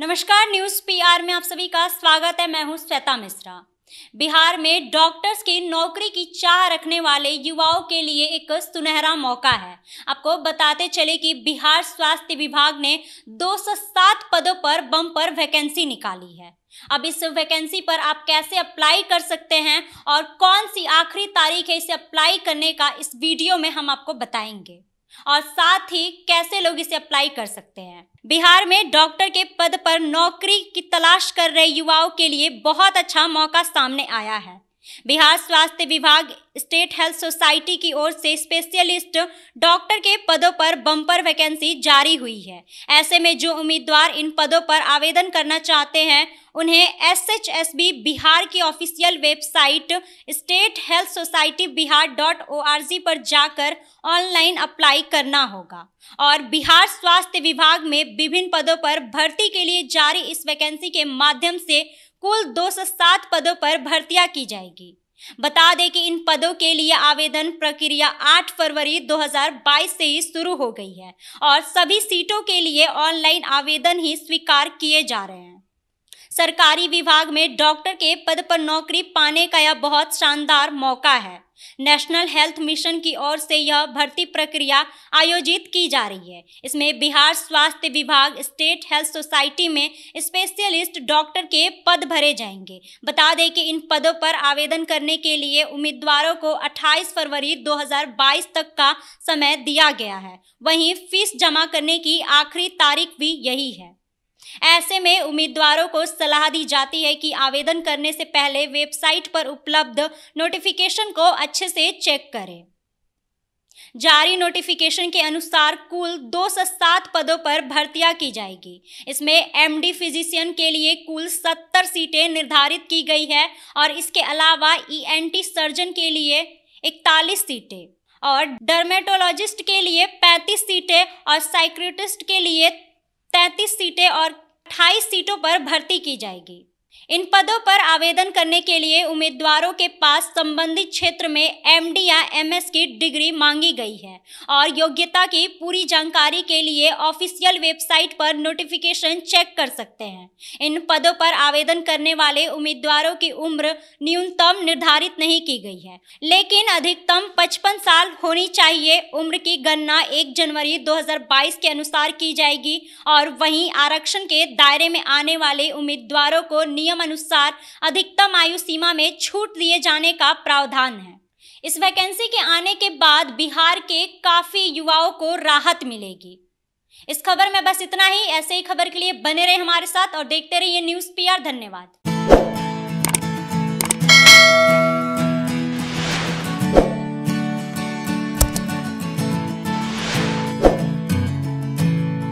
नमस्कार news PR में आप सभी का स्वागत है मैं हूं श्वेता मिश्रा बिहार में डॉक्टर्स की नौकरी की चाह रखने वाले युवाओं के लिए एक सुनहरा मौका है आपको बताते चले कि बिहार स्वास्थ्य विभाग ने 207 पदों पर बम्पर वैकेंसी निकाली है अब इस वैकेंसी पर आप कैसे अप्लाई कर सकते हैं और कौन सी आखिरी तारीख है इसे अप्लाई करने का इस वीडियो में हम आपको बताएंगे और साथ ही कैसे लोग इसे अप्लाई कर सकते हैं बिहार में डॉक्टर के पद पर नौकरी की तलाश कर रहे युवाओं के लिए बहुत अच्छा मौका सामने आया है बिहार स्वास्थ्य विभाग स्टेट हेल्थ सोसाइटी की ओर से स्पेशलिस्ट डॉक्टर के पदों पर बम्पर वैकेंसी जारी हुई है ऐसे में जो उम्मीदवार इन पदों पर आवेदन करना चाहते हैं उन्हें S H S B Bihar की official website state health society Bihar dot O R G पर जाकर ऑनलाइन अप्लाई करना होगा और बिहार स्वास्थ्य विभाग में विभिन्न पदों पर भर्ती के लिए जारी इस वैकेंसी के माध्यम से कुल 207 पदों पर भर्तियां की जाएगी बता दें कि इन पदों के लिए आवेदन प्रक्रिया 8 फरवरी 2022 से ही शुरू हो गई है और सभी सीटों के लिए ऑनलाइन आवेदन ही स्वीकार किए जा रहे हैं सरकारी विभाग में डॉक्टर के पद पर नौकरी पाने का यह बहुत शानदार मौका है नेशनल हेल्थ मिशन की ओर से यह भर्ती प्रक्रिया आयोजित की जा रही है इसमें बिहार स्वास्थ्य विभाग स्टेट हेल्थ सोसाइटी में स्पेशलिस्ट डॉक्टर के पद भरे जाएंगे बता दें कि इन पदों पर आवेदन करने के लिए उम्मीदवारों को 28 फरवरी 2022 तक का समय दिया गया है वहीं फीस जमा करने की आखिरी तारीख भी यही है ऐसे में उम्मीदवारों को सलाह दी जाती है कि आवेदन करने से पहले वेबसाइट पर उपलब्ध नोटिफिकेशन को अच्छे से चेक करें जारी नोटिफिकेशन के अनुसार कुल दो सौ सात पदों पर भर्तियां की जाएगी इसमें एमडी फिजिशियन के लिए कुल सत्तर सीटें निर्धारित की गई है और इसके अलावा ईएनटी सर्जन के लिए इकतालीस सीटें और डर्मेटोलॉजिस्ट के लिए पैंतीस सीटें और साइक्रेटिस्ट के लिए तैंतीस सीटें और अट्ठाईस सीटों पर भर्ती की जाएगी इन पदों पर आवेदन करने के लिए उम्मीदवारों के पास संबंधित क्षेत्र में एमडी या एमएस की डिग्री मांगी गई है और योग्यता की पूरी जानकारी के लिए ऑफिशियल वेबसाइट पर नोटिफिकेशन चेक कर सकते हैं इन पदों पर आवेदन करने वाले उम्मीदवारों की उम्र न्यूनतम निर्धारित नहीं की गई है लेकिन अधिकतम पचपन साल होनी चाहिए उम्र की गणना एक जनवरी दो के अनुसार की जाएगी और वहीं आरक्षण के दायरे में आने वाले उम्मीदवारों को नियम अनुसार अधिकतम आयु सीमा में छूट दिए जाने का प्रावधान है इस वैकेंसी के आने के बाद बिहार के काफ़ी युवाओं को राहत मिलेगी इस खबर में बस इतना ही ऐसे ही खबर के लिए बने रहे हमारे साथ और देखते रहिए न्यूज़ पी धन्यवाद